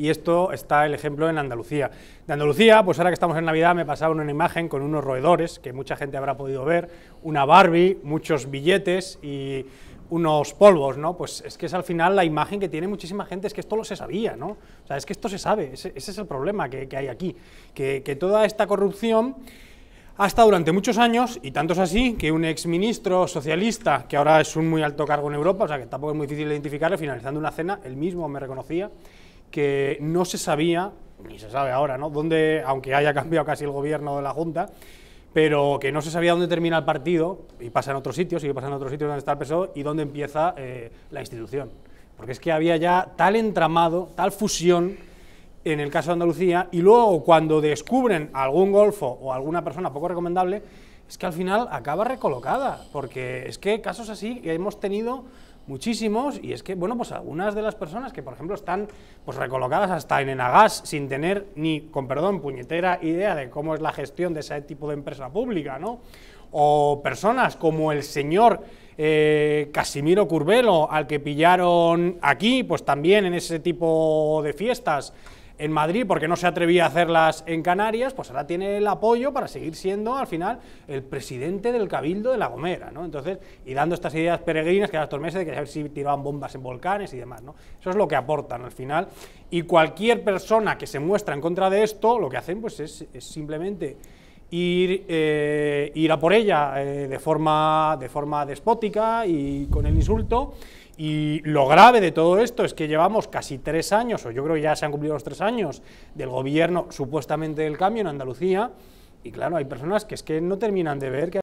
y esto está el ejemplo en Andalucía. De Andalucía, pues ahora que estamos en Navidad me pasaba una imagen con unos roedores que mucha gente habrá podido ver, una Barbie, muchos billetes y unos polvos, ¿no? Pues es que es al final la imagen que tiene muchísima gente, es que esto lo se sabía, ¿no? O sea, es que esto se sabe, ese, es el problema que, hay aquí, que, que toda esta corrupción hasta durante muchos años, y tanto es así, que un exministro socialista, que ahora es un muy alto cargo en Europa, o sea que tampoco es muy difícil identificarle, finalizando una cena, él mismo me reconocía, que no se sabía, ni se sabe ahora, ¿no? Dónde, aunque haya cambiado casi el gobierno de la Junta, pero que no se sabía dónde termina el partido, y pasa en otros sitios, y pasando en otros sitios donde está el PSOE, y dónde empieza eh, la institución. Porque es que había ya tal entramado, tal fusión en el caso de Andalucía, y luego cuando descubren algún golfo o alguna persona poco recomendable, es que al final acaba recolocada, porque es que casos así que hemos tenido muchísimos, y es que, bueno, pues algunas de las personas que, por ejemplo, están pues recolocadas hasta en Enagás, sin tener ni, con perdón, puñetera idea de cómo es la gestión de ese tipo de empresa pública, ¿no? O personas como el señor eh, Casimiro Curbelo, al que pillaron aquí, pues también en ese tipo de fiestas, en Madrid porque no se atrevía a hacerlas en Canarias, pues ahora tiene el apoyo para seguir siendo al final el presidente del Cabildo de La Gomera, ¿no? Entonces, y dando estas ideas peregrinas que las estos meses de que a ver si tiraban bombas en volcanes y demás, ¿no? Eso es lo que aportan al final. Y cualquier persona que se muestra en contra de esto, lo que hacen pues es simplemente ir, eh, ir a por ella eh, de, forma, de forma despótica y con el insulto. Y lo grave de todo esto es que llevamos casi tres años, o yo creo que ya se han cumplido los tres años, del gobierno supuestamente del cambio en Andalucía. Y claro, hay personas que es que no terminan de ver que